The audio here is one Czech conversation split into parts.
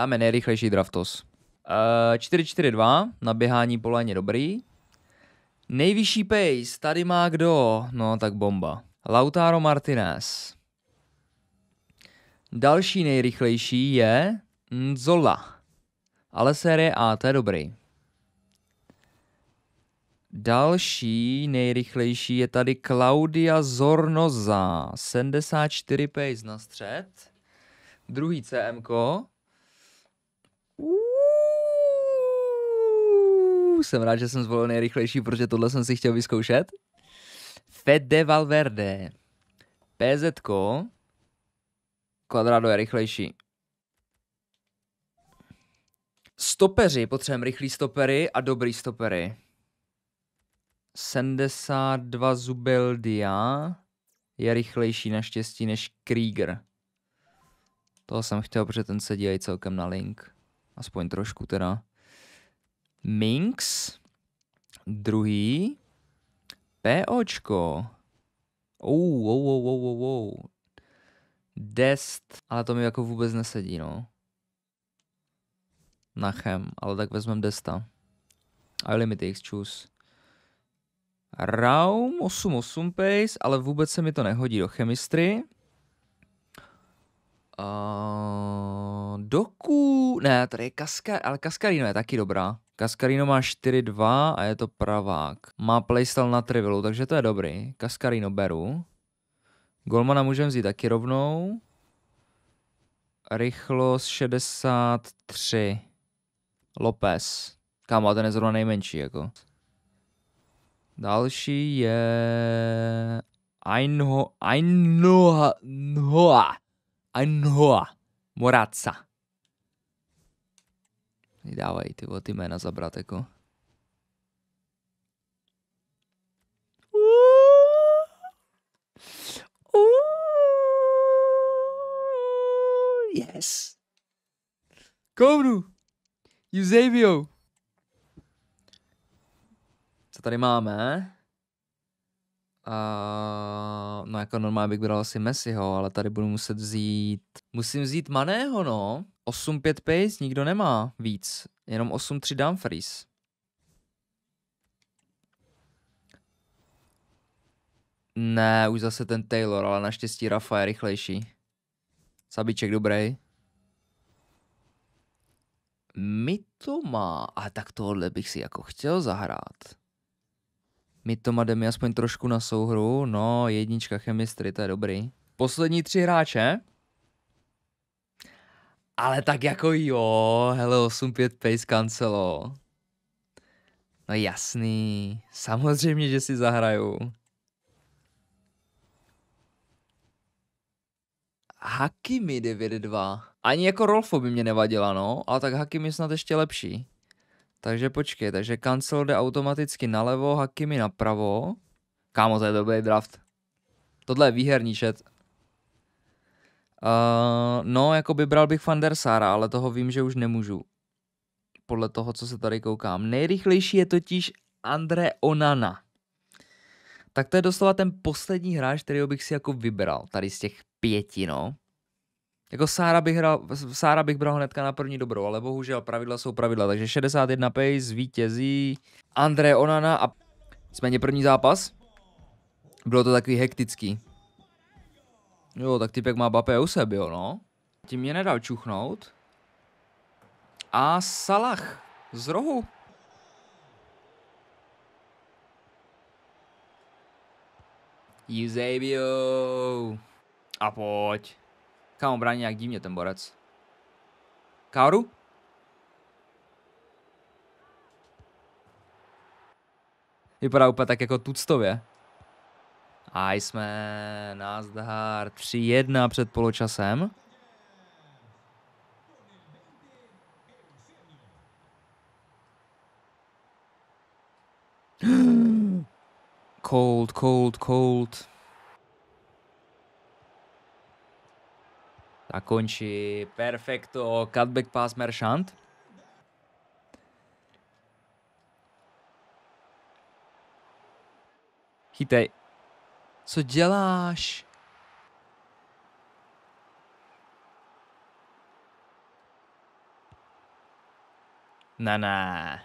Dáme nejrychlejší draftos. 4-4-2, eh, naběhání polajně dobrý. Nejvyšší pace, tady má kdo? No tak bomba. Lautaro Martinez. Další nejrychlejší je Zola Ale série A, to je dobrý. Další nejrychlejší je tady Claudia Zornoza. 74 pace na střed. Druhý CMK. jsem rád, že jsem zvolil nejrychlejší, protože tohle jsem si chtěl vyzkoušet. Fede Valverde. PZ. Kvadrado je rychlejší. Stopeři, potřebujeme rychlí stopery a dobrý stopery. 72 Zubeldia je rychlejší naštěstí než Krieger. To jsem chtěl, protože ten se dívají celkem na link. Aspoň trošku teda. Minx, druhý, POčko, ou, ou, ou, ou, ou, ou. Dest, ale to mi jako vůbec nesedí, no. Nachem, ale tak vezmem Desta. I limit X, choose. Raum 8 pace, ale vůbec se mi to nehodí do chemistry. Uh, doku, ne, tady je Kaskar, ale Kaskarino je taky dobrá. Kaskarino má 4-2 a je to pravák. Má playstyle na trivilu, takže to je dobrý. Kaskarino beru. Golmana můžeme vzít taky rovnou. Rychlost 63. Lopez. Kámo, ten je zrovna nejmenší, jako. Další je... Ainhoa. Ainhoa. Ainhoa. Moraca. Dávají ty, ty jména zabrat, jako. Yes. Kounu. Eusebio. Co tady máme? Uh no jako normálně bych bral asi Messiho, ale tady budu muset vzít, musím vzít Maného, no. 8-5 pace, nikdo nemá víc, jenom 8-3 Dumfries. Ne, už zase ten Taylor, ale naštěstí Rafa je rychlejší. Sabiček dobrý. Mitoma, a tak tohle bych si jako chtěl zahrát. Mitoma to mi aspoň trošku na souhru. No, jednička chemistry, to je dobrý. Poslední tři hráče. Ale tak jako jo, hele 85 Pace Cancelo. No jasný, samozřejmě, že si zahraju. Hakimi 9-2. Ani jako Rolfo by mě nevadila, no, ale tak Hakimi snad ještě lepší. Takže počkej, takže Cancel jde automaticky nalevo, Hakimi napravo. Kámo, to je dobrý draft. Tohle je výherní chat. Uh, no, jako by bral bych Fandersara, Sara, ale toho vím, že už nemůžu. Podle toho, co se tady koukám. Nejrychlejší je totiž Andre Onana. Tak to je doslova ten poslední hráč, kterého bych si jako vybral tady z těch pěti, no. Jako Sára bych, hral, Sára bych bral hnedka na první dobrou, ale bohužel pravidla jsou pravidla. Takže 61 pace vítězí André Onana a nicméně první zápas. Bylo to takový hektický. Jo, tak typek má Bape u sebe, jo, no. Tím mě nedal čuchnout. A Salah z rohu. Eusebio. A pojď. Kámo, brání nějak divně ten borec. Káru? Vypadá úplně tak jako tuctově. A jsme nazdar 3-1 před poločasem. Cold, cold, cold. A končí perfekto cutback pass Merchant. Chytej. Co děláš? Ne, ne.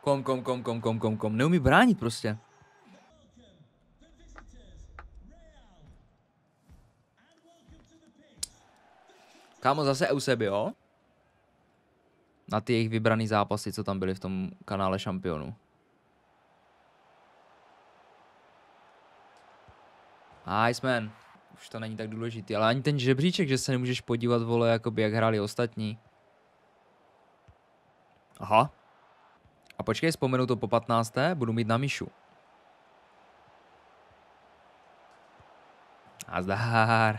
Kom, kom, kom, kom, kom, kom, kom. Neumí bránit prostě. Kámo, zase Eusebio. Na ty jejich vybraný zápasy, co tam byly v tom kanále šampionů. Iceman. Už to není tak důležitý, ale ani ten žebříček, že se nemůžeš podívat, vole, jakoby jak hráli ostatní. Aha. A počkej, vzpomenu to po 15. budu mít na myšu. zdár.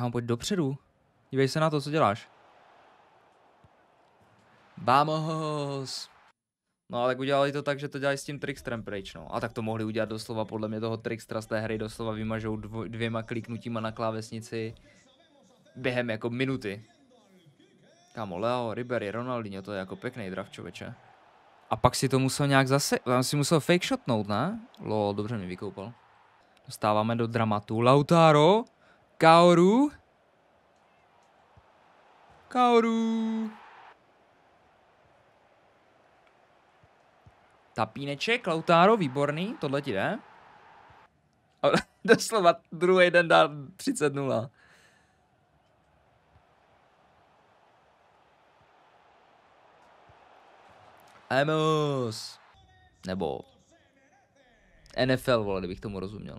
Kámo, pojď dopředu. Dívej se na to, co děláš. Vamos! No ale tak udělali to tak, že to dělají s tím Trickstrem pryč, no. A tak to mohli udělat doslova, podle mě toho Trickstra z té hry doslova vymažou dvo, dvěma kliknutíma na klávesnici během jako minuty. Kámo, Leo, Ribery, Ronaldinho, to je jako pěkný draft, čověče. A pak si to musel nějak zase, tam si musel fake shotnout, ne? Lo, dobře mi vykoupal. Dostáváme do dramatu. Lautaro? Kaoru. Kaoru. Tapíneček, Lautaro, výborný, tohle ti jde. A doslova druhý den dá 30 0. Amos. Nebo NFL, vole, kdybych tomu rozuměl.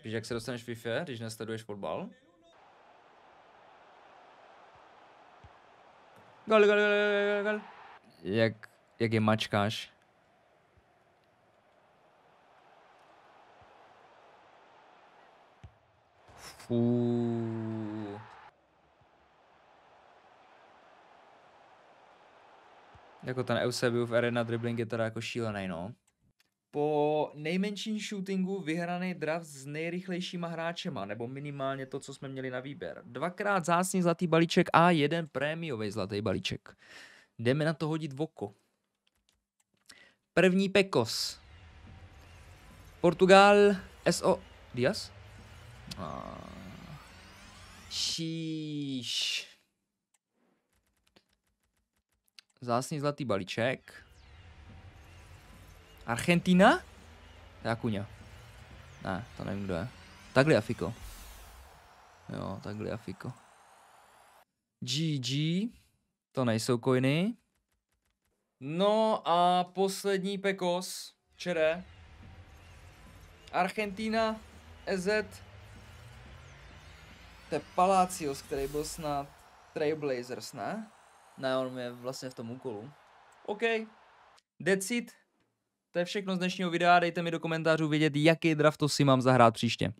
Spíš jak se dostaneš FIFA, když nesleduješ fotbal. Gol, gol, gol, gol, gol. Jak, jak je mačkáš. Fú. Jako ten Eusebiu Eusebiův arena dribbling je teda jako šílený, no po nejmenším shootingu vyhraný draft s nejrychlejšíma hráčema, nebo minimálně to, co jsme měli na výběr. Dvakrát zásný zlatý balíček a jeden prémiový zlatý balíček. Jdeme na to hodit v oko. První Pekos. Portugal SO Dias? Ah. Šíš. Zásný zlatý balíček. Argentina? Jakuňa. Ne, to nevím, kdo je. Afiko. Jo, Afiko. GG. To nejsou kojny. No a poslední pekos. Čere. Argentina. EZ. To je Palacios, který byl snad Trailblazers, ne? Ne, on je vlastně v tom úkolu. OK. Decid to je všechno z dnešního videa, dejte mi do komentářů vědět, jaký draft to si mám zahrát příště.